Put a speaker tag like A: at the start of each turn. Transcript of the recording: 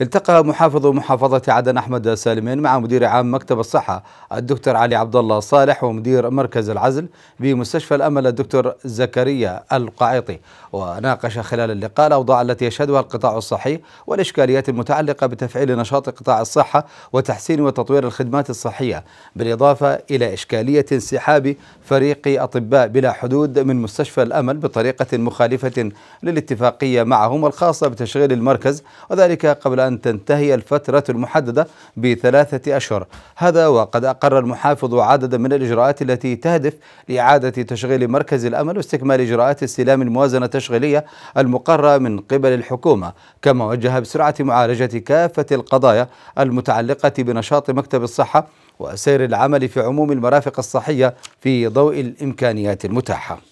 A: التقى محافظ محافظة عدن أحمد سالمين مع مدير عام مكتب الصحة الدكتور علي عبد الله صالح ومدير مركز العزل بمستشفى الأمل الدكتور زكريا القعيطي وناقش خلال اللقاء الأوضاع التي يشهدها القطاع الصحي والإشكاليات المتعلقة بتفعيل نشاط قطاع الصحة وتحسين وتطوير الخدمات الصحية بالإضافة إلى إشكالية انسحاب فريق أطباء بلا حدود من مستشفى الأمل بطريقة مخالفة للاتفاقية معهم الخاصة بتشغيل المركز وذلك قبل أن أن تنتهي الفترة المحددة بثلاثة أشهر هذا وقد أقر المحافظ عددا من الإجراءات التي تهدف لإعادة تشغيل مركز الأمل واستكمال إجراءات استلام الموازنة التشغيلية المقرة من قبل الحكومة كما وجه بسرعة معالجة كافة القضايا المتعلقة بنشاط مكتب الصحة وسير العمل في عموم المرافق الصحية في ضوء الإمكانيات المتاحة